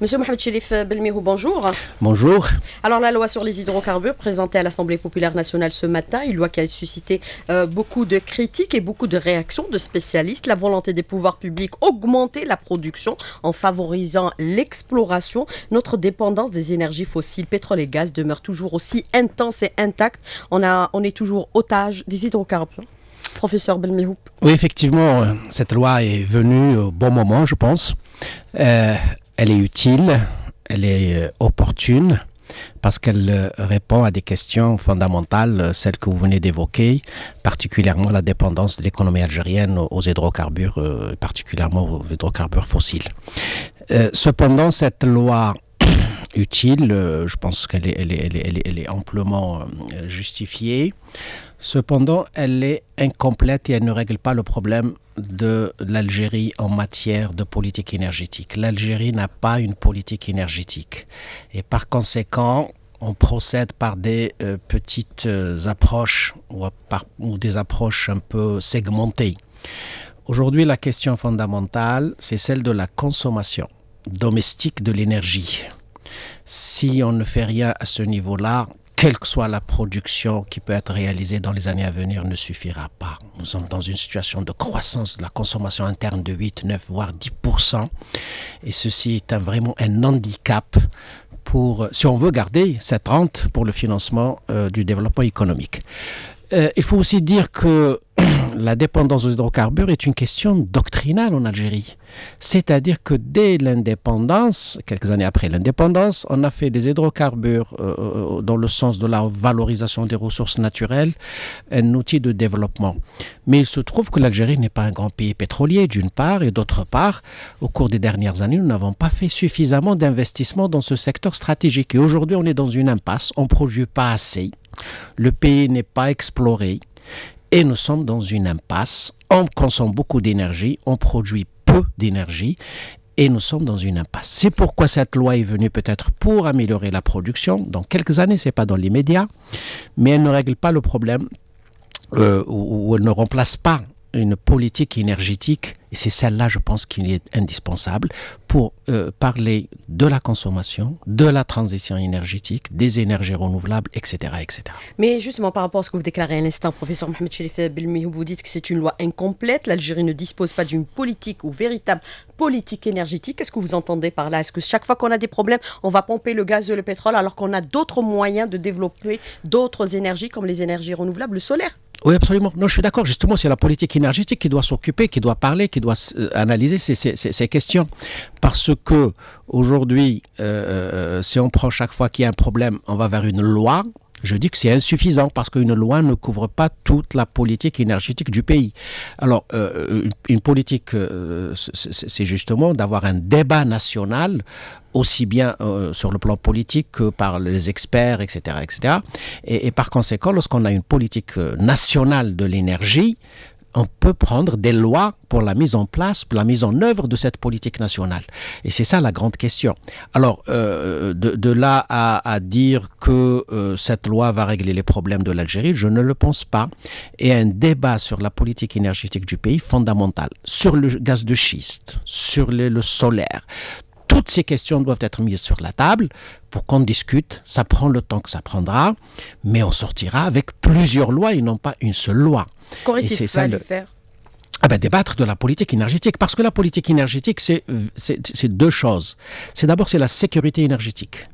Monsieur Mohamed Chérif Belmihou, bonjour. Bonjour. Alors la loi sur les hydrocarbures présentée à l'Assemblée populaire nationale ce matin, une loi qui a suscité euh, beaucoup de critiques et beaucoup de réactions de spécialistes. La volonté des pouvoirs publics augmenter la production en favorisant l'exploration. Notre dépendance des énergies fossiles, pétrole et gaz demeure toujours aussi intense et intacte. On, a, on est toujours otage des hydrocarbures professeur Belmihou. Oui, effectivement, euh, cette loi est venue au bon moment, je pense. Euh, elle est utile, elle est euh, opportune parce qu'elle euh, répond à des questions fondamentales, euh, celles que vous venez d'évoquer, particulièrement la dépendance de l'économie algérienne aux hydrocarbures, particulièrement aux hydrocarbures fossiles. cependant, cette loi utile, je pense qu'elle est, elle est, amplement justifiée. Cependant, elle est incomplète et elle ne règle pas le problème de l'Algérie en matière de politique énergétique. L'Algérie n'a pas une politique énergétique. Et par conséquent, on procède par des euh, petites euh, approches ou, euh, par, ou des approches un peu segmentées. Aujourd'hui, la question fondamentale, c'est celle de la consommation domestique de l'énergie. Si on ne fait rien à ce niveau-là, quelle que soit la production qui peut être réalisée dans les années à venir, ne suffira pas. Nous sommes dans une situation de croissance de la consommation interne de 8, 9, voire 10%. Et ceci est un, vraiment un handicap pour, si on veut garder cette rente pour le financement euh, du développement économique. Euh, il faut aussi dire que la dépendance aux hydrocarbures est une question doctrinale en Algérie. C'est-à-dire que dès l'indépendance, quelques années après l'indépendance, on a fait des hydrocarbures euh, euh, dans le sens de la valorisation des ressources naturelles un outil de développement. Mais il se trouve que l'Algérie n'est pas un grand pays pétrolier, d'une part, et d'autre part, au cours des dernières années, nous n'avons pas fait suffisamment d'investissements dans ce secteur stratégique. Et aujourd'hui, on est dans une impasse, on ne produit pas assez, le pays n'est pas exploré et nous sommes dans une impasse. On consomme beaucoup d'énergie, on produit peu d'énergie et nous sommes dans une impasse. C'est pourquoi cette loi est venue peut-être pour améliorer la production. Dans quelques années, c'est pas dans l'immédiat, mais elle ne règle pas le problème euh, ou elle ne remplace pas une politique énergétique, et c'est celle-là, je pense, qu'il est indispensable pour euh, parler de la consommation, de la transition énergétique, des énergies renouvelables, etc., etc. Mais justement, par rapport à ce que vous déclarez à l'instant, professeur Mohamed vous dites que c'est une loi incomplète, l'Algérie ne dispose pas d'une politique ou véritable politique énergétique. Qu'est-ce que vous entendez par là Est-ce que chaque fois qu'on a des problèmes, on va pomper le gaz et le pétrole alors qu'on a d'autres moyens de développer d'autres énergies comme les énergies renouvelables, le solaire oui, absolument. Non, je suis d'accord. Justement, c'est la politique énergétique qui doit s'occuper, qui doit parler, qui doit euh, analyser ces, questions. Parce que aujourd'hui, euh, euh, si on prend chaque fois qu'il y a un problème, on va vers une loi je dis que c'est insuffisant parce qu'une loi ne couvre pas toute la politique énergétique du pays. Alors, euh, une politique, euh, c'est justement d'avoir un débat national aussi bien euh, sur le plan politique que par les experts, etc. etc. Et, et par conséquent, lorsqu'on a une politique nationale de l'énergie, on peut prendre des lois pour la mise en place, pour la mise en œuvre de cette politique nationale. Et c'est ça la grande question. Alors, euh, de, là à, dire que euh, cette loi va régler les problèmes de l'Algérie, je ne le pense pas. Et un débat sur la politique énergétique du pays fondamental, sur le gaz de schiste, sur le solaire, toutes ces questions doivent être mises sur la table pour qu'on discute. Ça prend le temps que ça prendra, mais on sortira avec plusieurs lois et non pas une seule loi. Qu'aurait-il ça, le... faire ah ben, débattre de la politique énergétique, parce que la politique énergétique, c'est deux choses. C'est d'abord, c'est la sécurité énergétique.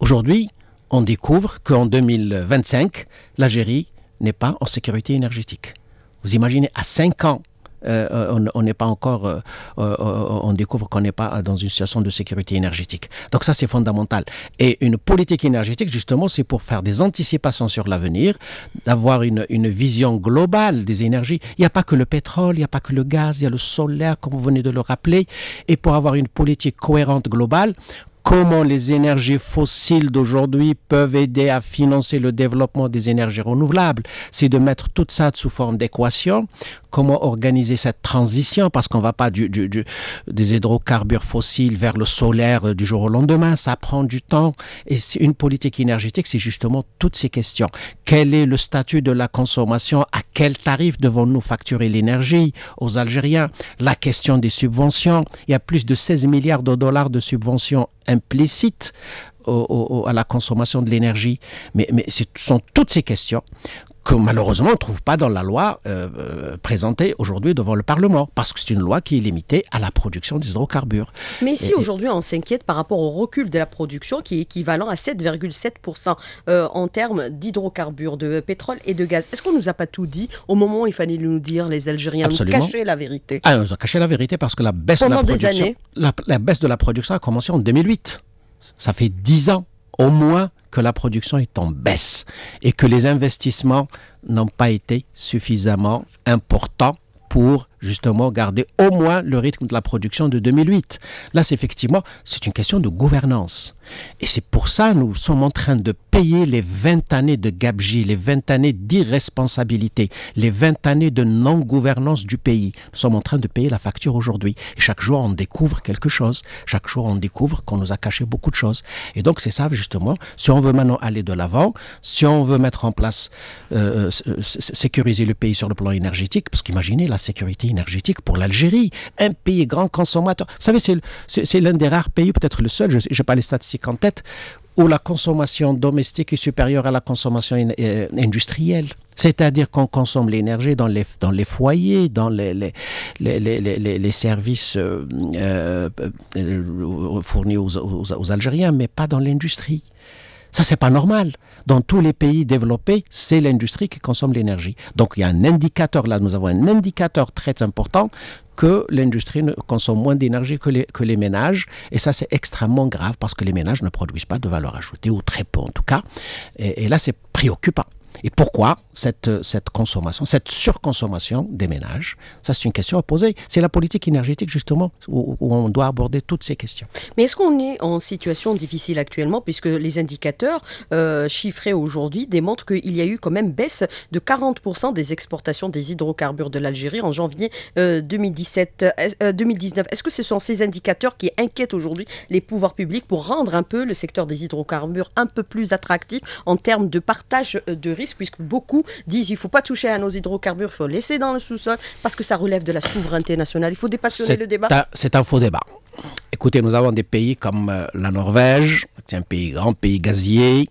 Aujourd'hui, on découvre qu'en 2025, l'Algérie n'est pas en sécurité énergétique. Vous imaginez, à 5 ans euh, euh, on n'est pas encore, euh, on découvre qu'on n'est pas dans une situation de sécurité énergétique. Donc ça, c'est fondamental. Et une politique énergétique, justement, c'est pour faire des anticipations sur l'avenir, d'avoir une, une, vision globale des énergies. Il n'y a pas que le pétrole, il n'y a pas que le gaz, il y a le solaire, comme vous venez de le rappeler. Et pour avoir une politique cohérente globale, comment les énergies fossiles d'aujourd'hui peuvent aider à financer le développement des énergies renouvelables. C'est de mettre tout ça sous forme d'équation comment organiser cette transition, parce qu'on ne va pas du, des hydrocarbures fossiles vers le solaire euh, du jour au lendemain, ça prend du temps. Et une politique énergétique, c'est justement toutes ces questions. Quel est le statut de la consommation À quel tarif devons-nous facturer l'énergie aux Algériens La question des subventions, il y a plus de 16 milliards de dollars de subventions implicites à la consommation de l'énergie. mais ce sont toutes ces questions que malheureusement on ne trouve pas dans la loi euh, euh, présentée aujourd'hui devant le Parlement, parce que c'est une loi qui est limitée à la production d'hydrocarbures. Mais si aujourd'hui on s'inquiète par rapport au recul de la production qui est équivalent à 7,7% euh, en termes d'hydrocarbures, de pétrole et de gaz, est-ce qu'on ne nous a pas tout dit au moment où il fallait nous dire, les Algériens, Absolument. nous cacher la vérité Ah, nous ont caché la vérité parce que la baisse, de la, production, la baisse de la production a commencé en 2008. Ça fait 10 ans au moins que la production est en baisse et que les investissements n'ont pas été suffisamment importants pour justement garder au moins le rythme de la production de 2008. Là, c'est effectivement, c'est une question de gouvernance. Et c'est pour ça que nous sommes en train de payer les 20 années de gabegie, les 20 années d'irresponsabilité, les 20 années de non-gouvernance du pays. Nous sommes en train de payer la facture aujourd'hui. Et chaque jour, on découvre quelque chose. Chaque jour, on découvre qu'on nous a caché beaucoup de choses. Et donc, c'est ça, justement, si on veut maintenant aller de l'avant, si on veut mettre en place, euh, euh, sécuriser le pays sur le plan énergétique, parce qu'imaginez la sécurité énergétique pour l'Algérie, un pays grand consommateur. Vous savez, c'est l'un des rares pays, peut-être le seul, je n'ai pas les statistiques en tête, où la consommation domestique est supérieure à la consommation euh, industrielle. C'est-à-dire qu'on consomme l'énergie dans les, dans les foyers, dans les, les, les, les services euh, euh, fournis aux, Algériens, mais pas dans l'industrie. Ça, c'est pas normal dans tous les pays développés, c'est l'industrie qui consomme l'énergie. Donc il y a un indicateur là, nous avons un indicateur très important que l'industrie consomme moins d'énergie que les, ménages. Et ça, c'est extrêmement grave parce que les ménages ne produisent pas de valeur ajoutée, ou très peu en tout cas. et là, c'est préoccupant. Et pourquoi cette, euh, cette consommation, cette surconsommation des ménages Ça, c'est une question à poser. C'est la politique énergétique, justement, où, on doit aborder toutes ces questions. Mais est-ce qu'on est en situation difficile actuellement, puisque les indicateurs euh, chiffrés aujourd'hui démontrent qu'il y a eu quand même baisse de 40% des exportations des hydrocarbures de l'Algérie en janvier 2017, euh, 2019 Est-ce que ce sont ces indicateurs qui inquiètent aujourd'hui les pouvoirs publics pour rendre un peu le secteur des hydrocarbures un peu plus attractif en termes de partage de risques puisque beaucoup disent qu'il ne faut pas toucher à nos hydrocarbures, il faut laisser dans le sous-sol, parce que ça relève de la souveraineté nationale. Il faut dépassionner le débat. C'est un faux débat. Écoutez, nous avons des pays comme euh, la Norvège, est un pays grand, pays gazier,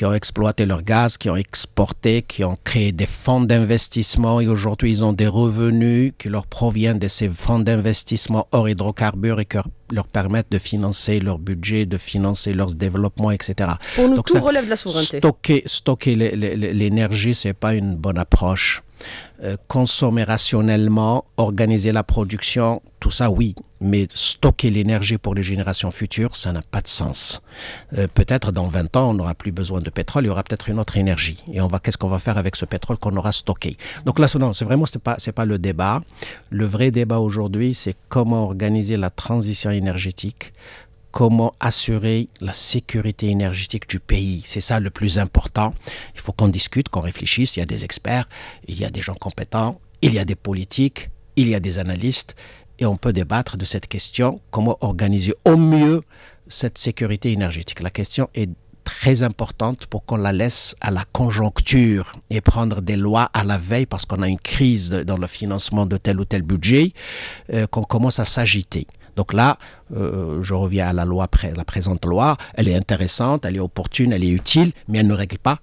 qui ont exploité leur gaz, qui ont exporté, qui ont créé des fonds d'investissement et aujourd'hui ils ont des revenus qui leur proviennent de ces fonds d'investissement hors hydrocarbures et qui leur permettent de financer leur budget, de financer leur développement, etc. Pour nous, tout relève de la souveraineté. Stocker, stocker l'énergie, ce n'est pas une bonne approche. Euh, consommer rationnellement, organiser la production, tout ça oui, mais stocker l'énergie pour les générations futures, ça n'a pas de sens. Euh, peut-être dans 20 ans, on n'aura plus besoin de pétrole, il y aura peut-être une autre énergie. Et on va, qu'est-ce qu'on va faire avec ce pétrole qu'on aura stocké Donc là, non, c'est vraiment, c'est pas, c'est pas le débat. Le vrai débat aujourd'hui, c'est comment organiser la transition énergétique comment assurer la sécurité énergétique du pays. C'est ça le plus important. Il faut qu'on discute, qu'on réfléchisse. Il y a des experts, il y a des gens compétents, il y a des politiques, il y a des analystes, et on peut débattre de cette question, comment organiser au mieux cette sécurité énergétique. La question est très importante pour qu'on la laisse à la conjoncture et prendre des lois à la veille parce qu'on a une crise dans le financement de tel ou tel budget, euh, qu'on commence à s'agiter. Donc là, euh, je reviens à la loi, la présente loi, elle est intéressante, elle est opportune, elle est utile, mais elle ne règle pas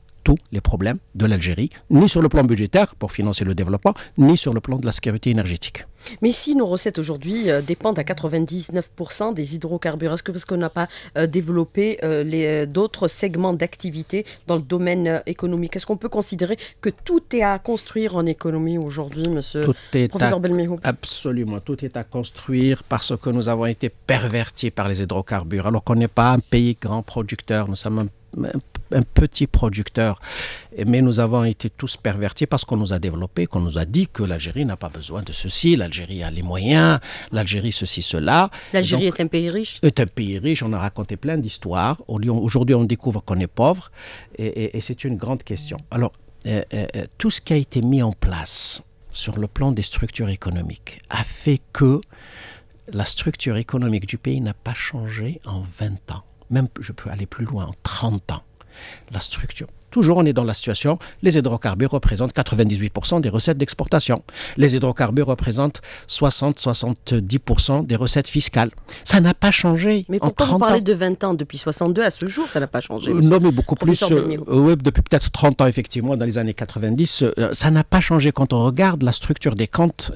les problèmes de l'Algérie, ni sur le plan budgétaire pour financer le développement, ni sur le plan de la sécurité énergétique. Mais si nos recettes aujourd'hui euh, dépendent à 99% des hydrocarbures, est-ce que parce qu'on n'a pas euh, développé euh, d'autres segments d'activité dans le domaine économique, est-ce qu'on peut considérer que tout est à construire en économie aujourd'hui, monsieur le professeur à, Absolument, tout est à construire parce que nous avons été pervertis par les hydrocarbures, alors qu'on n'est pas un pays grand producteur, nous sommes un un petit producteur. Mais nous avons été tous pervertis parce qu'on nous a développés, qu'on nous a dit que l'Algérie n'a pas besoin de ceci, l'Algérie a les moyens, l'Algérie ceci, cela. L'Algérie est un pays riche Est un pays riche, on a raconté plein d'histoires. Aujourd'hui, on découvre qu'on est pauvre et, c'est une grande question. Alors, euh, euh, euh, tout ce qui a été mis en place sur le plan des structures économiques a fait que la structure économique du pays n'a pas changé en 20 ans même je peux aller plus loin, en 30 ans, la structure. Toujours, on est dans la situation, les hydrocarbures représentent 98% des recettes d'exportation. Les hydrocarbures représentent 60-70% des recettes fiscales. Ça n'a pas changé. Mais pourquoi vous parlez de 20 ans Depuis 62 à ce jour, ça n'a pas changé. Euh, non, mais beaucoup plus. Euh, euh, depuis peut-être 30 ans, effectivement, dans les années 90. ça n'a pas changé. Quand on regarde la structure des comptes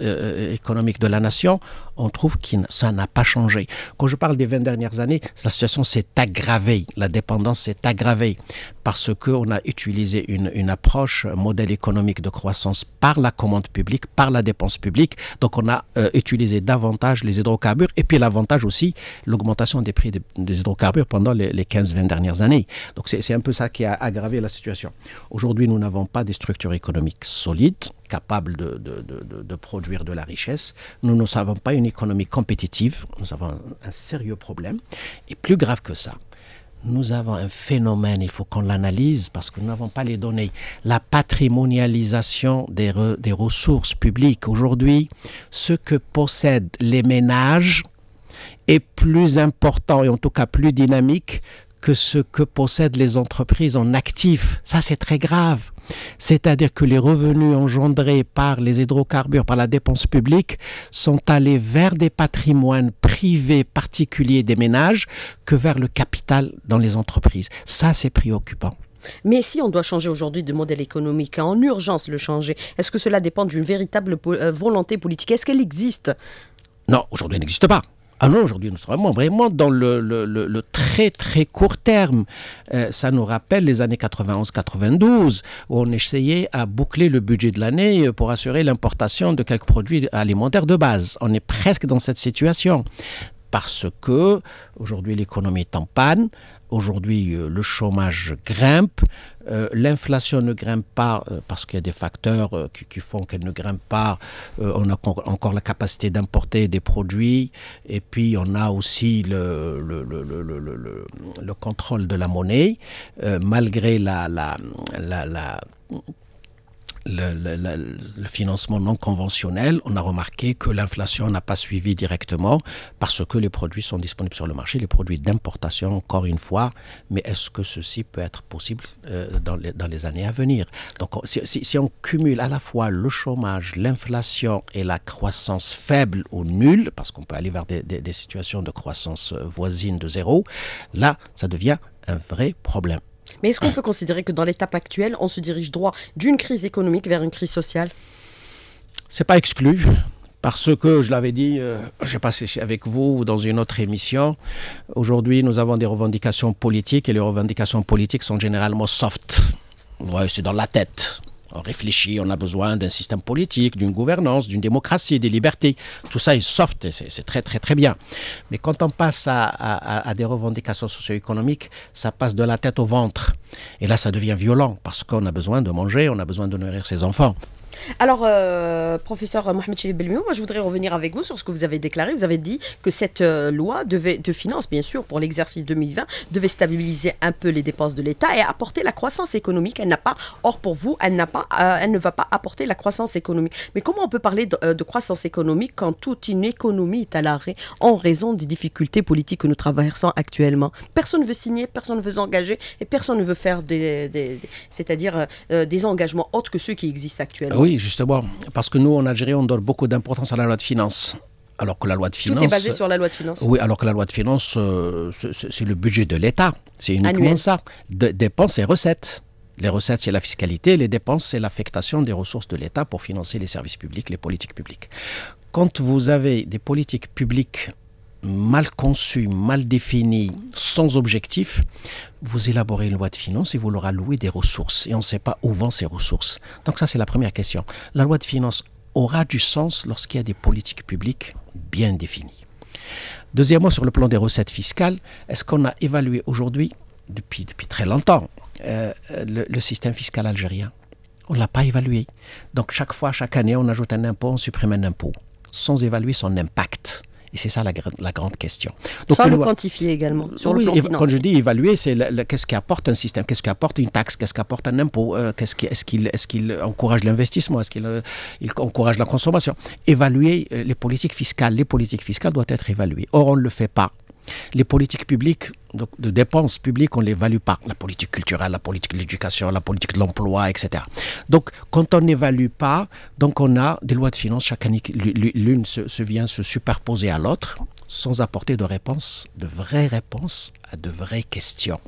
économiques de la nation, on trouve que ça n'a pas changé. Quand je parle des 20 dernières années, la situation s'est aggravée. La dépendance s'est aggravée parce qu'on a utilisé une, approche, un modèle économique de croissance par la commande publique, par la dépense publique. Donc on a euh, utilisé davantage les hydrocarbures et puis l'avantage aussi, l'augmentation des prix des, hydrocarbures pendant les, 15-20 dernières années. Donc c'est un peu ça qui a aggravé la situation. Aujourd'hui, nous n'avons pas des structures économiques solides capables de, produire de la richesse. Nous ne savons pas une économie compétitive. Nous avons un sérieux problème. Et plus grave que ça, nous avons un phénomène, il faut qu'on l'analyse parce que nous n'avons pas les données. La patrimonialisation des, ressources publiques aujourd'hui, ce que possèdent les ménages est plus important et en tout cas plus dynamique que ce que possèdent les entreprises en actifs. Ça, c'est très grave. C'est-à-dire que les revenus engendrés par les hydrocarbures, par la dépense publique, sont allés vers des patrimoines privés particuliers des ménages que vers le capital dans les entreprises. Ça, c'est préoccupant. Mais si on doit changer aujourd'hui de modèle économique, en urgence le changer, est-ce que cela dépend d'une véritable euh, volonté politique Est-ce qu'elle existe Non, aujourd'hui, elle n'existe pas. Ah aujourd'hui, nous sommes vraiment dans le, très, très court terme. Euh, ça nous rappelle les années 91-92, où on essayait à boucler le budget de l'année euh, pour assurer l'importation de quelques produits alimentaires de base. On est presque dans cette situation parce que aujourd'hui l'économie est en panne, aujourd'hui euh, le chômage grimpe, euh, l'inflation ne grimpe pas euh, parce qu'il y a des facteurs qui, font qu'elle ne grimpe pas. on a encore la capacité d'importer des produits et puis on a aussi le, le, contrôle de la monnaie malgré la, la, la le, financement non conventionnel, on a remarqué que l'inflation n'a pas suivi directement parce que les produits sont disponibles sur le marché, les produits d'importation, encore une fois. Mais est-ce que ceci peut être possible euh, dans, les, années à venir Donc, si, on cumule à la fois le chômage, l'inflation et la croissance faible ou nulle, parce qu'on peut aller vers des situations de croissance euh, voisine de zéro, là, ça devient un vrai problème. Mais est-ce qu'on peut considérer que dans l'étape actuelle, on se dirige droit d'une crise économique vers une crise sociale C'est pas exclu. Parce que, je l'avais dit, euh, pas si c'est avec vous ou dans une autre émission, aujourd'hui nous avons des revendications politiques et les revendications politiques sont généralement soft. c'est dans la tête. On réfléchit, on a besoin d'un système politique, d'une gouvernance, d'une démocratie, des libertés. Tout ça est soft, c'est très très très bien. Mais quand on passe à, à des revendications socio-économiques, ça passe de la tête au ventre. Et là, ça devient violent parce qu'on a besoin de manger, on a besoin de nourrir ses enfants. Alors, euh, professeur Mohamed Chili Belmiou, moi je voudrais revenir avec vous sur ce que vous avez déclaré. Vous avez dit que cette euh, loi devait, de finances, bien sûr, pour l'exercice 2020, devait stabiliser un peu les dépenses de l'État et apporter la croissance économique. Elle n'a pas, or pour vous, elle, n'a pas, euh, elle ne va pas apporter la croissance économique. Mais comment on peut parler de, croissance économique quand toute une économie est à l'arrêt en raison des difficultés politiques que nous traversons actuellement Personne ne veut signer, personne ne veut s'engager et personne ne veut faire des, des c'est-à-dire des engagements autres que ceux qui existent actuellement justement, parce que nous, en Algérie, on donne beaucoup d'importance à la loi de finances. Alors que la loi de finances. la Oui, alors que la loi de finances, euh, c'est le budget de l'État. C'est uniquement ça. dépenses et recettes. Les recettes, c'est la fiscalité. Les dépenses, c'est l'affectation des ressources de l'État pour financer les services publics, les politiques publiques. Quand vous avez des politiques publiques mal conçu, mal défini, sans objectif, vous élaborez une loi de finances et vous leur allouez des ressources. Et on ne sait pas où vont ces ressources. Donc ça, c'est la première question. La loi de finances aura du sens lorsqu'il y a des politiques publiques bien définies. Deuxièmement, sur le plan des recettes fiscales, est-ce qu'on a évalué aujourd'hui, depuis, depuis très longtemps, euh, le, système fiscal algérien On ne l'a pas évalué. Donc chaque fois, chaque année, on ajoute un impôt, on supprime un impôt, sans évaluer son impact. Et c'est ça la, grande question. Donc, Sans le quantifier également, euh, sur Quand je dis évaluer, c'est qu'est-ce qui apporte un système, qu'est-ce qui apporte une taxe, qu'est-ce qui apporte un impôt, euh, qu'est-ce est-ce qu'il encourage l'investissement, est-ce qu'il euh, encourage la consommation. Évaluer les politiques fiscales, les politiques fiscales doivent être évaluées. Or, on ne le fait pas. Les politiques publiques de, de dépenses publiques, on les évalue par la politique culturelle, la politique de l'éducation, la politique de l'emploi, etc. Donc, quand on n'évalue pas, donc on a des lois de finances, chaque année, l'une se, vient se superposer à l'autre, sans apporter de réponse, de vraies réponses à de vraies questions.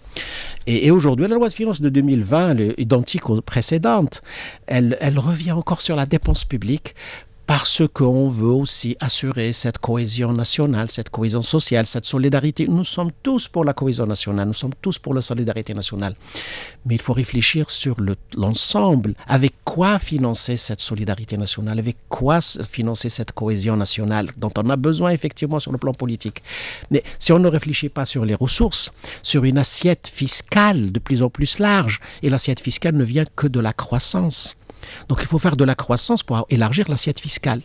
Et, aujourd'hui, la loi de finances de 2020, est identique aux précédentes, elle revient encore sur la dépense publique parce qu'on veut aussi assurer cette cohésion nationale, cette cohésion sociale, cette solidarité. Nous sommes tous pour la cohésion nationale, nous sommes tous pour la solidarité nationale. Mais il faut réfléchir sur l'ensemble, avec quoi financer cette solidarité nationale, avec quoi financer cette cohésion nationale dont on a besoin effectivement sur le plan politique. Mais si on ne réfléchit pas sur les ressources, sur une assiette fiscale de plus en plus large, et l'assiette fiscale ne vient que de la croissance donc il faut faire de la croissance pour élargir l'assiette fiscale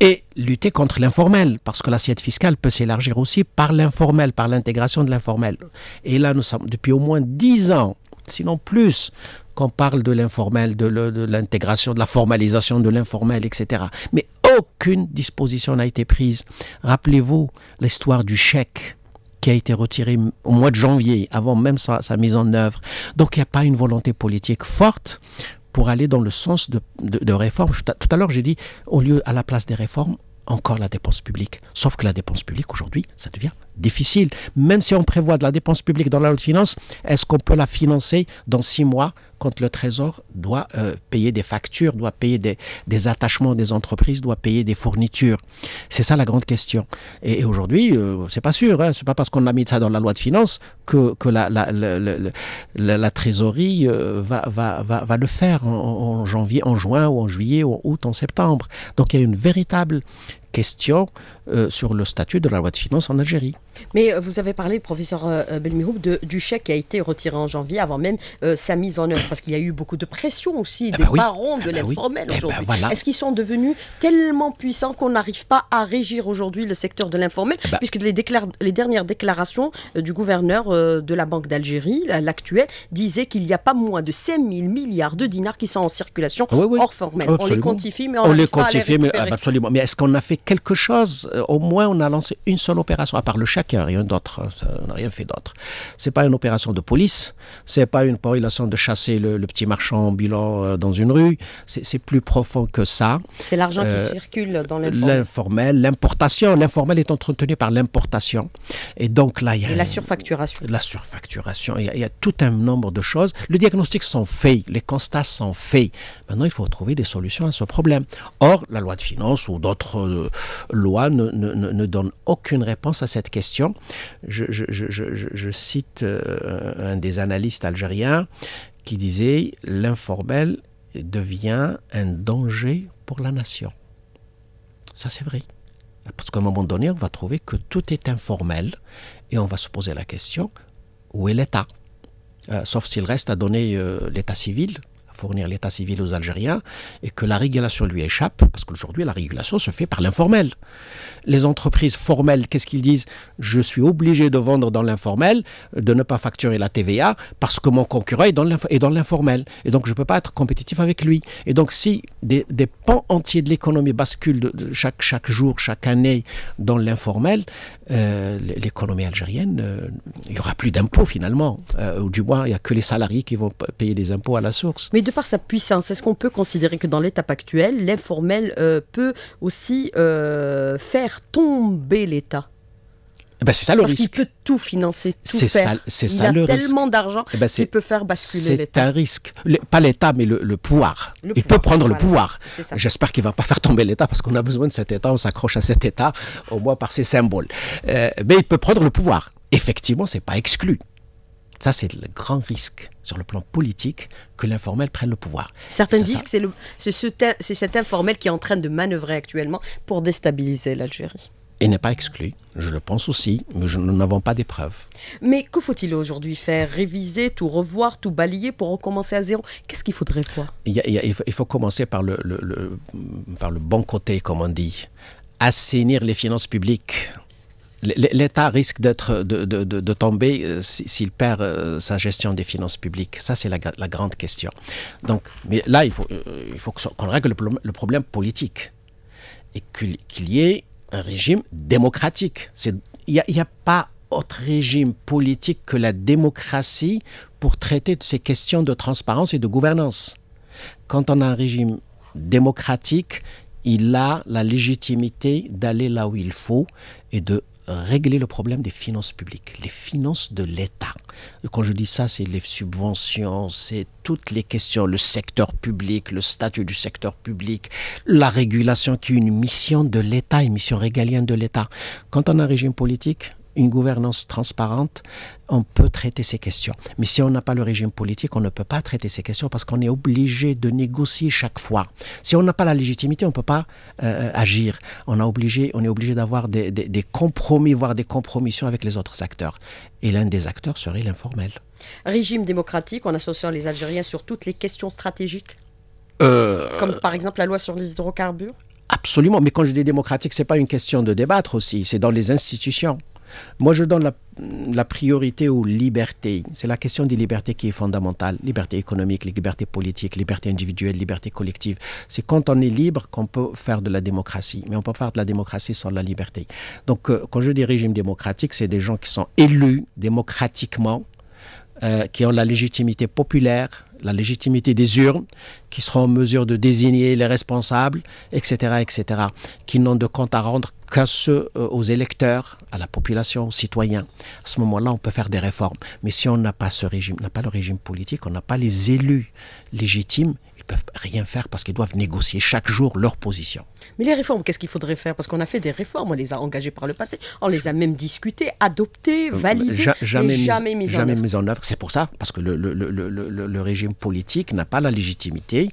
et lutter contre l'informel, parce que l'assiette fiscale peut s'élargir aussi par l'informel, par l'intégration de l'informel. Et là, nous sommes depuis au moins dix ans, sinon plus, qu'on parle de l'informel, de l'intégration, de, la formalisation de l'informel, etc. Mais aucune disposition n'a été prise. Rappelez-vous l'histoire du chèque qui a été retiré au mois de janvier, avant même sa, sa mise en œuvre. Donc il n'y a pas une volonté politique forte pour aller dans le sens de, de, réformes. Tout à l'heure, j'ai dit, au lieu, à la place des réformes, encore la dépense publique. Sauf que la dépense publique, aujourd'hui, ça devient difficile. Même si on prévoit de la dépense publique dans la loi de est-ce qu'on peut la financer dans six mois quand le Trésor doit euh, payer des factures, doit payer des, attachements des entreprises, doit payer des fournitures C'est ça la grande question. Et, aujourd'hui, euh, c'est pas sûr. Hein. c'est pas parce qu'on a mis ça dans la loi de finances que, la, trésorerie euh, va, le faire en, janvier, en juin ou en juillet ou en août, en septembre. Donc il y a une véritable question euh, sur le statut de la loi de finances en Algérie. Mais euh, vous avez parlé, professeur euh, Belmihoub, du chèque qui a été retiré en janvier avant même sa mise en œuvre, parce qu'il y a eu beaucoup de pression aussi eh des ben barons eh de ben l'informel eh ben aujourd'hui. Est-ce qu'ils sont devenus tellement puissants qu'on n'arrive pas à régir aujourd'hui le secteur de l'informel, puisque les, dernières déclarations du gouverneur de la Banque d'Algérie, l'actuel, disaient qu'il n'y a pas moins de 5000 milliards de dinars qui sont en circulation ah hors formel. On les quantifie, mais on, on les quantifie, pas les mais ah, absolument. Mais est-ce qu'on a fait quelque chose. Euh, au moins, on a lancé une seule opération, à part le chacun, rien d'autre. Hein, on n'a rien fait d'autre. C'est pas une opération de police, c'est pas une opération de chasser le, petit marchand ambulant euh, dans une rue. C'est plus profond que ça. C'est l'argent qui euh, circule dans l'informel. L'importation, l'informel est entretenu par l'importation. Et donc là, il y a. Et la surfacturation. La surfacturation. Il y, a, il tout un nombre de choses. Le diagnostic sont fait, les constats sont faits. Maintenant, il faut trouver des solutions à ce problème. Or, la loi de finances ou d'autres loi ne, donne aucune réponse à cette question. Je, cite euh, un des analystes algériens qui disait l'informel devient un danger pour la nation. Ça c'est vrai. Parce qu'à un moment donné, on va trouver que tout est informel et on va se poser la question, où est l'État euh, Sauf s'il reste à donner euh, l'État civil, fournir l'état civil aux Algériens et que la régulation lui échappe, parce qu'aujourd'hui la régulation se fait par l'informel. Les entreprises formelles, qu'est-ce qu'ils disent Je suis obligé de vendre dans l'informel, de ne pas facturer la TVA, parce que mon concurrent est dans l'informel. Et donc je ne peux pas être compétitif avec lui. Et donc si des, pans entiers de l'économie basculent chaque, chaque jour, chaque année dans l'informel, euh, l'économie algérienne, euh, il n'y aura plus d'impôts finalement. Euh, ou du moins, il n'y a que les salariés qui vont payer des impôts à la source. Mais de par sa puissance, est-ce qu'on peut considérer que dans l'étape actuelle, l'informel peut aussi faire tomber l'État eh ben, c'est ça le risque. Parce qu'il peut tout financer, tout faire. Il a tellement d'argent eh ben, qu'il peut faire basculer l'État. C'est un risque. pas l'État, mais le, pouvoir. il peut prendre le pouvoir. J'espère qu'il ne va pas faire tomber l'État parce qu'on a besoin de cet État, on s'accroche à cet État, au moins par ses symboles. Euh, mais il peut prendre le pouvoir. Effectivement, ce n'est pas exclu. Ça, c'est le grand risque sur le plan politique que l'informel prenne le pouvoir. Certains disent que c'est ce, cet informel qui est en train de manœuvrer actuellement pour déstabiliser l'Algérie et n'est pas exclu. Je le pense aussi, mais nous n'avons pas des preuves. Mais que faut-il aujourd'hui faire Réviser, tout revoir, tout balayer pour recommencer à zéro Qu'est-ce qu'il faudrait quoi il, faut, commencer par le, par le bon côté, comme on dit. Assainir les finances publiques. L'État risque de, tomber euh, s'il perd euh, sa gestion des finances publiques. Ça, c'est la, grande question. Donc, mais là, il faut, euh, il faut qu'on règle le problème politique et qu'il y ait un régime démocratique. Il n'y a, pas autre régime politique que la démocratie pour traiter de ces questions de transparence et de gouvernance. Quand on a un régime démocratique, il a la légitimité d'aller là où il faut et de régler le problème des finances publiques, les finances de l'État. Quand je dis ça, c'est les subventions, c'est toutes les questions, le secteur public, le statut du secteur public, la régulation qui est une mission de l'État, une mission régalienne de l'État. Quand on a un régime politique, une gouvernance transparente, on peut traiter ces questions. Mais si on n'a pas le régime politique, on ne peut pas traiter ces questions parce qu'on est obligé de négocier chaque fois. Si on n'a pas la légitimité, on ne peut pas euh, euh, agir. On, obligé, on est obligé d'avoir des, compromis, voire des compromissions avec les autres acteurs. Et l'un des acteurs serait l'informel. Régime démocratique en associant les Algériens sur toutes les questions stratégiques euh, Comme par exemple la loi sur les hydrocarbures Absolument, mais quand je dis démocratique, c'est pas une question de débattre aussi, c'est dans les institutions. Moi, je donne la, priorité aux libertés. C'est la question des libertés qui est fondamentale. Liberté économique, liberté politique, liberté individuelle, liberté collective. C'est quand on est libre qu'on peut faire de la démocratie. Mais on peut faire de la démocratie sans la liberté. Donc, euh, quand je dis régime démocratique, c'est des gens qui sont élus démocratiquement, euh, qui ont la légitimité populaire, la légitimité des urnes, qui seront en mesure de désigner les responsables, etc., etc., qui n'ont de compte à rendre qu'à ceux, euh, aux électeurs, à la population, aux citoyens. À ce moment-là, on peut faire des réformes. Mais si on n'a pas ce régime, n'a pas le régime politique, on n'a pas les élus légitimes, peuvent rien faire parce qu'ils doivent négocier chaque jour leur position. Mais les réformes, qu'est-ce qu'il faudrait faire Parce qu'on a fait des réformes, on les a engagées par le passé, on les a même discutées, adoptées, euh, validées, jamais, jamais, mises en, œuvre. C'est pour ça, parce que le, le, le, le régime politique n'a pas la légitimité,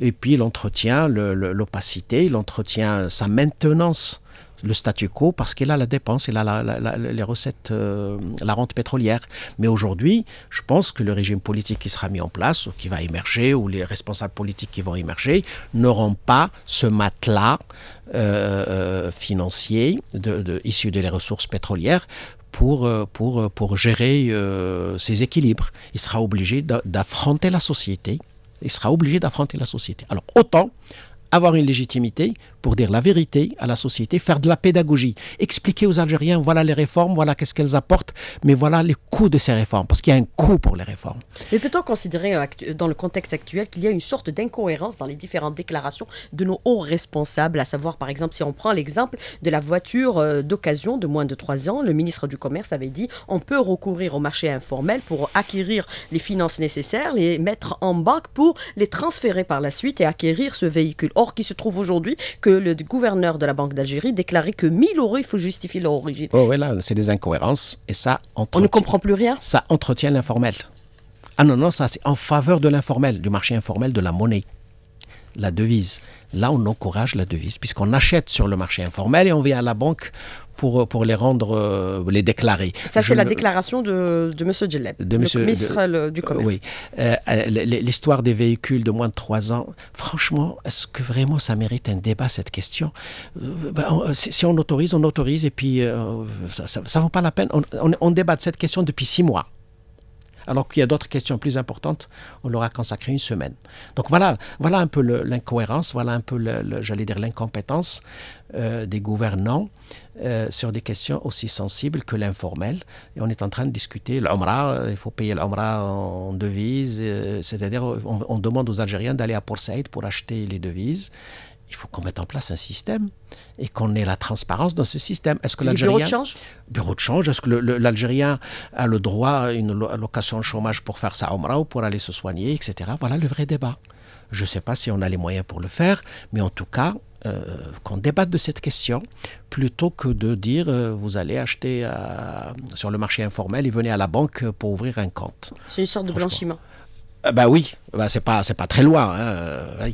et puis entretient l'opacité, entretient sa maintenance le statu quo parce qu'il a la dépense, il a la, les recettes, euh, la rente pétrolière. Mais aujourd'hui, je pense que le régime politique qui sera mis en place ou qui va émerger ou les responsables politiques qui vont émerger n'auront pas ce matelas euh, euh, financier de, de, issu des ressources pétrolières pour, pour, pour gérer ces équilibres. Il sera obligé d'affronter la société. Il sera obligé d'affronter la société. Alors autant avoir une légitimité pour dire la vérité à la société, faire de la pédagogie, expliquer aux Algériens voilà les réformes, voilà qu'est-ce qu'elles apportent, mais voilà les coûts de ces réformes, parce qu'il y a un coût pour les réformes. Mais peut-on considérer euh, dans le contexte actuel qu'il y a une sorte d'incohérence dans les différentes déclarations de nos hauts responsables, à savoir par exemple si on prend l'exemple de la voiture euh, d'occasion de moins de 3 ans, le ministre du Commerce avait dit on peut recourir au marché informel pour acquérir les finances nécessaires, les mettre en banque pour les transférer par la suite et acquérir ce véhicule or qui se trouve aujourd'hui que le gouverneur de la Banque d'Algérie déclarait que 1000 euros, il faut justifier leur origine. Oh oui, là, c'est des incohérences et ça On ne comprend plus rien Ça entretient l'informel. Ah non, non, ça c'est en faveur de l'informel, du marché informel de la monnaie, la devise. Là, on encourage la devise, puisqu'on achète sur le marché informel et on vient à la banque pour, les rendre, euh, les déclarer. Ça, c'est la déclaration de, de M. Djelleb, de le ministre euh, du Commerce. Oui. Euh, l'histoire des véhicules de moins de 3 ans, franchement, est-ce que vraiment ça mérite un débat, cette question bah, si, on autorise, on autorise, et puis ça ne vaut pas la peine. On, débat de cette question depuis 6 mois alors qu'il y a d'autres questions plus importantes, on leur a consacré une semaine. Donc voilà, voilà un peu l'incohérence, voilà un peu, j'allais dire, l'incompétence euh, des gouvernants euh, sur des questions aussi sensibles que l'informel. Et on est en train de discuter l'Omra, euh, il faut payer l'Omra en devises, c'est-à-dire on, on, demande aux Algériens d'aller à Port Said pour acheter les devises il faut qu'on mette en place un système et qu'on ait la transparence dans ce système. Est-ce que l'Algérien... Bureau de change Bureau de change. Est-ce que l'Algérien a le droit à une location de chômage pour faire sa omra ou pour aller se soigner, etc. Voilà le vrai débat. Je ne sais pas si on a les moyens pour le faire, mais en tout cas, euh, qu'on débatte de cette question plutôt que de dire euh, vous allez acheter sur le marché informel et venez à la banque pour ouvrir un compte. C'est une sorte de blanchiment. Ah bah oui, bah, c'est pas, pas très loin. Hein,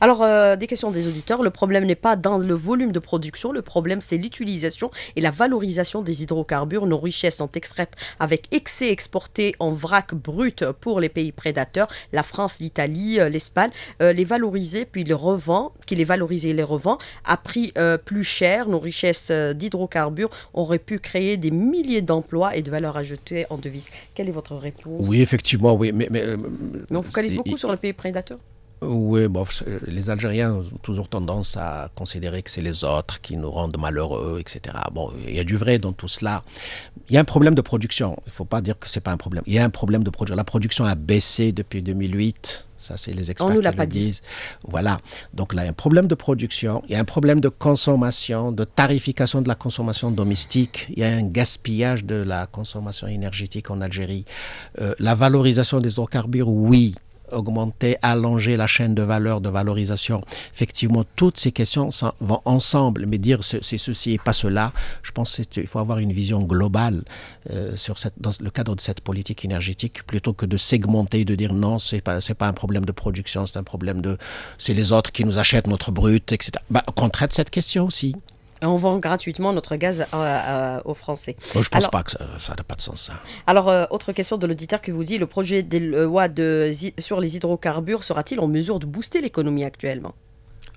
alors, euh, des questions des auditeurs. Le problème n'est pas dans le volume de production, le problème c'est l'utilisation et la valorisation des hydrocarbures. Nos richesses sont extraites avec excès exportés en vrac brut pour les pays prédateurs, la France, l'Italie, euh, l'Espagne, euh, les valoriser puis les revend, qui les valoriser et les revendre, à prix plus cher. Nos richesses d'hydrocarbures auraient pu créer des milliers d'emplois et de valeurs ajoutée en devises. Quelle est votre réponse Oui, effectivement, oui. Mais, mais, on focalise beaucoup sur les pays prédateurs oui, les Algériens ont toujours tendance à considérer que c'est les autres qui nous rendent malheureux, etc. Bon, il y a du vrai dans tout cela. Il y a un problème de production. Il ne faut pas dire que ce n'est pas un problème. Il y a un problème de production. La production a baissé depuis 2008. Ça, c'est les experts nous qui pas le disent. Dit. Voilà. Donc là, il y a un problème de production, il y a un problème de consommation, de tarification de la consommation domestique, il y a un gaspillage de la consommation énergétique en Algérie. Euh, la valorisation des hydrocarbures, oui, augmenter, allonger la chaîne de valeur, de valorisation. Effectivement, toutes ces questions vont ensemble, mais dire c'est ceci et pas cela, je pense qu'il faut avoir une vision globale euh, sur dans le cadre de cette politique énergétique, plutôt que de segmenter, de dire non, c'est pas, pas un problème de production, c'est un problème de, c'est les autres qui nous achètent notre brut, etc. Bah, qu'on traite cette question aussi. On vend gratuitement notre gaz aux Français. je pense Alors, pas que ça n'a pas de sens. Alors, euh, autre question de l'auditeur qui vous dit le projet des lois de, sur les hydrocarbures sera-t-il en mesure de booster l'économie actuellement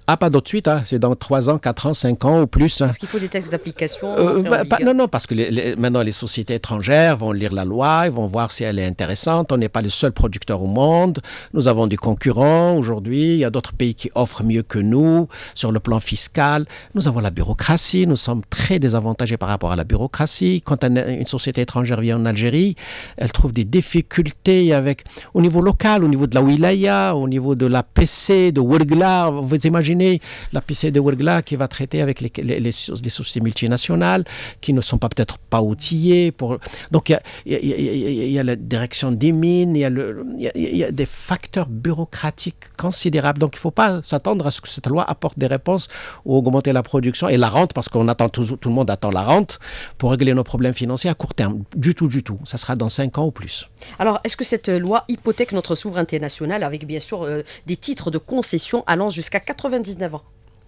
ah, pas d'autre suite, hein. c'est dans 3 ans, 4 ans, 5 ans ou plus. Est-ce hein. qu'il faut des textes d'application euh, bah, Non, non, parce que maintenant les sociétés étrangères vont lire la loi, ils vont voir si elle est intéressante. On n'est pas le seul producteur au monde. Nous avons des concurrents aujourd'hui. Il y a d'autres pays qui offrent mieux que nous sur le plan fiscal. Nous avons la bureaucratie. Nous sommes très désavantagés par rapport à la bureaucratie. Quand une société étrangère vient en Algérie, elle trouve des difficultés avec, au niveau local, au niveau de la wilaya, au niveau de la PC, de Wergla. Vous imaginez la l'APC de Wergla qui va traiter avec les, sociétés multinationales qui ne sont pas peut-être pas outillées. Pour... Donc il y, a la direction des mines, il y, a des facteurs bureaucratiques considérables. Donc il ne faut pas s'attendre à ce que cette loi apporte des réponses ou augmenter la production et la rente, parce qu'on attend tout, tout le monde attend la rente pour régler nos problèmes financiers à court terme. Du tout, du tout. Ça sera dans 5 ans ou plus. Alors est-ce que cette loi hypothèque notre souveraineté nationale avec bien sûr euh, des titres de concession allant jusqu'à 80 19 ans.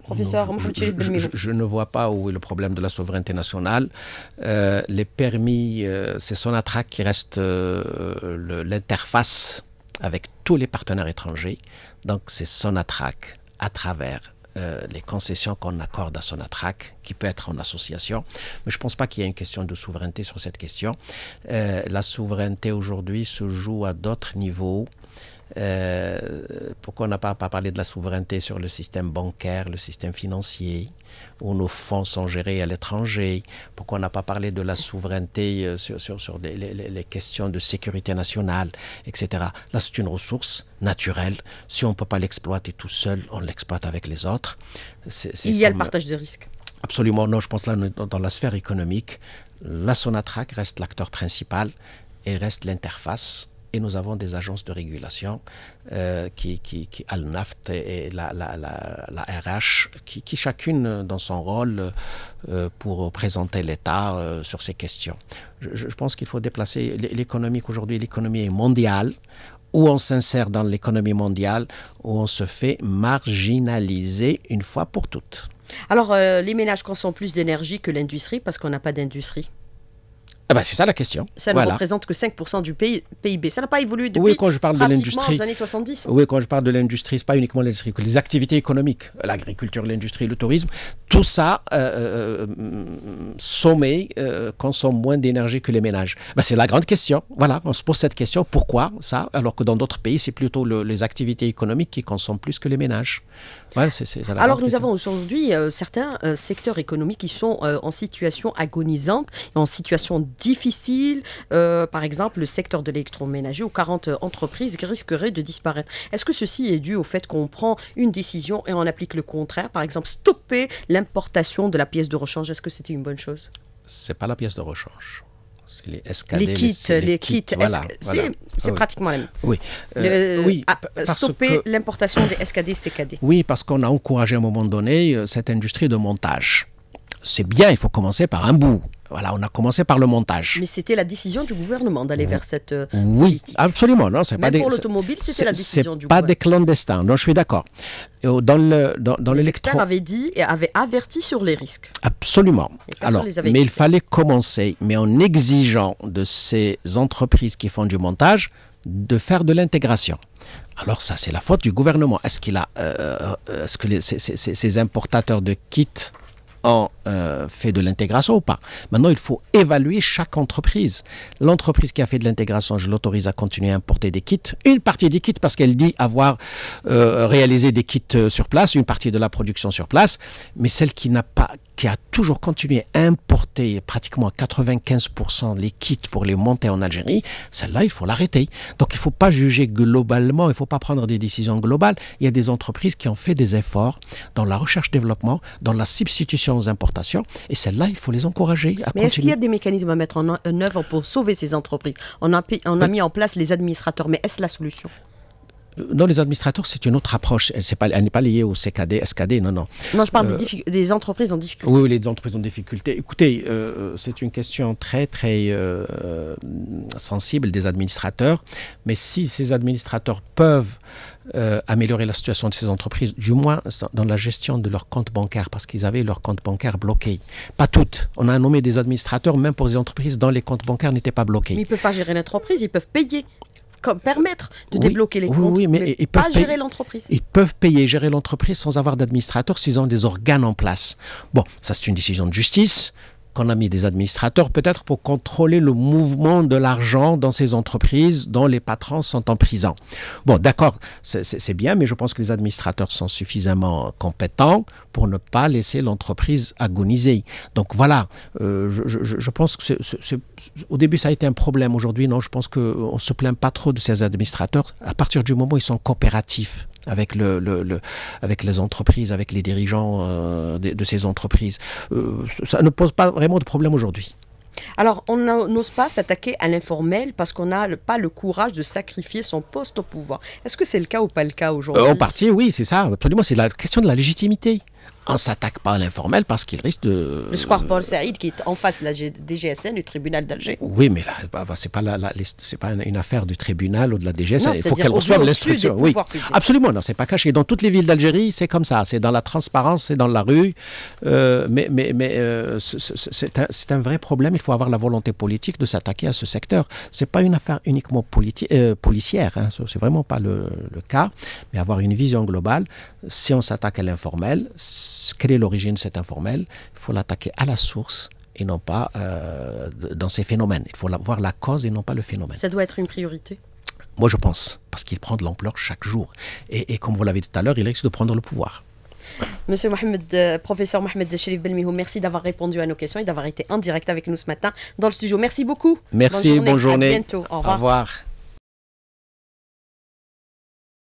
Professeur je, ne vois pas où est le problème de la souveraineté nationale. Euh, les permis, euh, c'est Sonatrach qui reste euh, l'interface avec tous les partenaires étrangers. Donc c'est Sonatrach à travers les concessions qu'on accorde à Sonatrach, qui peut être en association. Mais je ne pense pas qu'il y ait une question de souveraineté sur cette question. la souveraineté aujourd'hui se joue à d'autres niveaux euh, pourquoi on n'a pas, parlé de la souveraineté sur le système bancaire, le système financier, où nos fonds sont gérés à l'étranger Pourquoi on n'a pas parlé de la souveraineté euh, sur, sur, sur les, questions de sécurité nationale, etc. Là, c'est une ressource naturelle. Si on ne peut pas l'exploiter tout seul, on l'exploite avec les autres. Il y a le euh, partage de risques. Absolument, non, je pense là, dans la sphère économique, la Sonatrac reste l'acteur principal et reste l'interface et nous avons des agences de régulation euh, qui, qui, qui Alnaft et la, RH, qui, chacune euh, dans son rôle euh, pour présenter l'État sur ces questions. Je, je pense qu'il faut déplacer l'économie qu'aujourd'hui l'économie est mondiale où on s'insère dans l'économie mondiale, où on se fait marginaliser une fois pour toutes. Alors, les ménages consomment plus d'énergie que l'industrie parce qu'on n'a pas d'industrie. Ah bah, c'est ça la question. Ça ne représente que 5% du PIB. Ça n'a pas évolué depuis oui, quand je parle de l'industrie, les années 70. Oui, quand je parle de l'industrie, n'est pas uniquement l'industrie, les activités économiques, l'agriculture, l'industrie, le tourisme, tout ça euh, euh, euh, euh consomme moins d'énergie que les ménages. Bah, c'est la grande question. Voilà, on se pose cette question. Pourquoi ça Alors que dans d'autres pays, c'est plutôt les activités économiques qui consomment plus que les ménages. c'est Alors nous avons aujourd'hui certains secteurs économiques qui sont en situation agonisante, en situation difficile. Euh, par exemple, le secteur de l'électroménager où 40 entreprises risqueraient de disparaître. Est-ce que ceci est dû au fait qu'on prend une décision et on applique le contraire Par exemple, stopper l'importation de la pièce de rechange, est-ce que c'était une bonne chose C'est pas la pièce de rechange. C'est les SKD. les kits, c'est pratiquement la même. Oui, euh, ah, stopper l'importation des SKD, CKD. Oui, parce qu'on a encouragé à un moment donné euh, cette industrie de montage c'est bien, il faut commencer par un bout. Voilà, on a commencé par le montage. Mais c'était la décision du gouvernement d'aller vers cette euh, oui, absolument. Non, c'est pas des, pour l'automobile, c'était la décision du Ce n'est pas des clandestins. Non, je suis d'accord. Euh, dans le dans, dans avait dit et avait averti sur les risques. Absolument. Alors, mais il fallait commencer, mais en exigeant de ces entreprises qui font du montage de faire de l'intégration. Alors ça, c'est la faute du gouvernement. Est-ce qu'il a, euh, ce que ces, ces importateurs de kits ont euh, fait de l'intégration ou pas. Maintenant, il faut évaluer chaque entreprise. L'entreprise qui a fait de l'intégration, je l'autorise à continuer à importer des kits. Une partie des kits parce qu'elle dit avoir euh, réalisé des kits euh, sur place, une partie de la production sur place, mais celle qui n'a pas qui a toujours continué à importer pratiquement 95% les kits pour les monter en Algérie, celle-là, il faut l'arrêter. Donc il ne faut pas juger globalement, il ne faut pas prendre des décisions globales. Il y a des entreprises qui ont fait des efforts dans la recherche-développement, dans la substitution aux importations et celles-là, il faut les encourager. À mais est-ce qu'il y a des mécanismes à mettre en œuvre pour sauver ces entreprises on a mis en place les administrateurs, mais est-ce la solution euh, non, les administrateurs, c'est une autre approche. Elle n'est pas, liée au CKD, SKD, non, non. Non, je parle des, euh, entreprises en difficulté. Oui, les entreprises en difficulté. Écoutez, euh, c'est une question très, très sensible des administrateurs. Mais si ces administrateurs peuvent améliorer la situation de ces entreprises, du moins dans la gestion de leurs comptes bancaires, parce qu'ils avaient leurs comptes bancaires bloqués. Pas toutes. On a nommé des administrateurs, même pour des entreprises dont les comptes bancaires n'étaient pas bloqués. Mais ils ne peuvent pas gérer l'entreprise, ils peuvent payer comme permettre de débloquer les comptes, pas gérer l'entreprise. Ils peuvent payer, gérer l'entreprise sans avoir d'administrateur s'ils ont des organes en place. Bon, ça c'est une décision de justice qu'on a mis des administrateurs, peut-être pour contrôler le mouvement de l'argent dans ces entreprises dont les patrons sont en prison. Bon, d'accord, c'est bien, mais je pense que les administrateurs sont suffisamment compétents pour ne pas laisser l'entreprise agoniser. Donc voilà, euh, je, pense qu'au début ça a été un problème. Aujourd'hui, non, je pense qu'on euh, ne se plaint pas trop de ces administrateurs à partir du moment où ils sont coopératifs avec, le, le, avec les entreprises, avec les dirigeants euh, de, ces entreprises. Euh, ça ne pose pas vraiment de problème aujourd'hui. Alors, on n'ose pas s'attaquer à l'informel parce qu'on n'a pas le courage de sacrifier son poste au pouvoir. Est-ce que c'est le cas ou pas le cas aujourd'hui euh, En partie, oui, c'est ça, absolument. C'est la question de la légitimité on ne s'attaque pas à l'informel parce qu'il risque de... Le square Paul Saïd qui est en face de la DGSN, du tribunal d'Alger. Oui, mais bah, bah, ce n'est pas, la, pas une, affaire du tribunal ou de la DGSN. il faut qu'elle reçoive l'instruction. Oui, absolument, non, c'est pas caché. Dans toutes les villes d'Algérie, c'est comme ça. C'est dans la transparence, c'est dans la rue. Euh, mais mais, mais euh, c'est un, vrai problème. Il faut avoir la volonté politique de s'attaquer à ce secteur. Ce n'est pas une affaire uniquement euh, policière. Hein. c'est Ce n'est vraiment pas le cas. Mais avoir une vision globale, si on s'attaque à l'informel, quelle est l'origine de cet informel Il faut l'attaquer à la source et non pas euh, dans ces phénomènes. Il faut voir la cause et non pas le phénomène. Ça doit être une priorité Moi, je pense, parce qu'il prend de l'ampleur chaque jour. Et, comme vous l'avez dit tout à l'heure, il risque de prendre le pouvoir. Monsieur Mohamed, euh, professeur Mohamed Chérif Belmihou, merci d'avoir répondu à nos questions et d'avoir été en direct avec nous ce matin dans le studio. Merci beaucoup. Merci, bonne journée. bientôt. Au revoir.